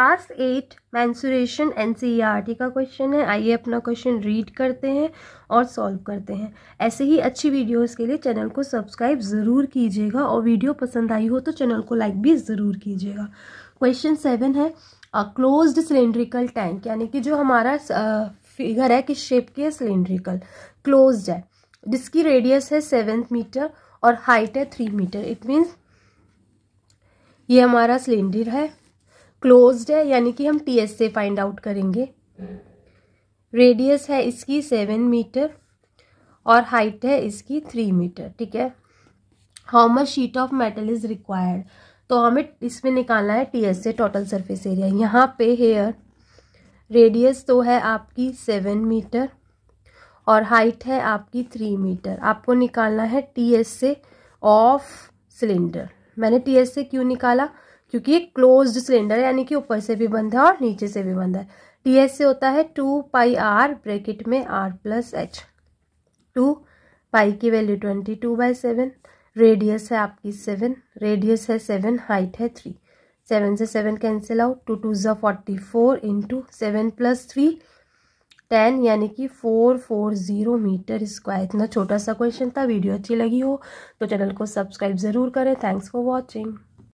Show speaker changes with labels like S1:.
S1: class eight mensuration T का question है आइए अपना क्वेश्चन रीड करते हैं और सॉल्व करते हैं ऐसे ही अच्छी वीडियोस के लिए चैनल को सब्सक्राइब ज़रूर कीजिएगा और वीडियो पसंद आई हो तो चैनल को लाइक भी ज़रूर कीजिएगा क्वेश्चन सेवन है क्लोज्ड सिलेंड्रिकल टैंक यानी कि जो हमारा फिगर है किस शेप की है सिलेंड्रिकल क्लोज्ड है जिसकी रेडियस है सेवन मीटर और हाइट है थ्री मीटर इट मीन्स ये हमारा सिलेंडर है क्लोज्ड है यानी कि हम टी एस से फाइंड आउट करेंगे रेडियस है इसकी सेवन मीटर और हाइट है इसकी थ्री मीटर ठीक है how much sheet of metal is required तो हमें इसमें निकालना है टी एस से टोटल सरफेस एरिया यहाँ पे हेयर रेडियस तो है आपकी सेवन मीटर और हाइट है आपकी थ्री मीटर आपको निकालना है टी एस से ऑफ सिलेंडर मैंने टी एस से क्यों निकाला क्योंकि ये क्लोज सिलेंडर है यानी कि ऊपर से भी बंद है और नीचे से भी बंद है टी एस से होता है टू पाई आर ब्रैकेट में r plus h two pi की value twenty two by seven radius है आपकी सेवन रेडियस है सेवन हाइट है थ्री सेवन से seven cancel out two two ज़ा forty four into seven plus three ten यानी कि four four zero metre square इतना छोटा सा क्वेश्चन था वीडियो अच्छी लगी हो तो चैनल को सब्सक्राइब ज़रूर करें थैंक्स फॉर वॉचिंग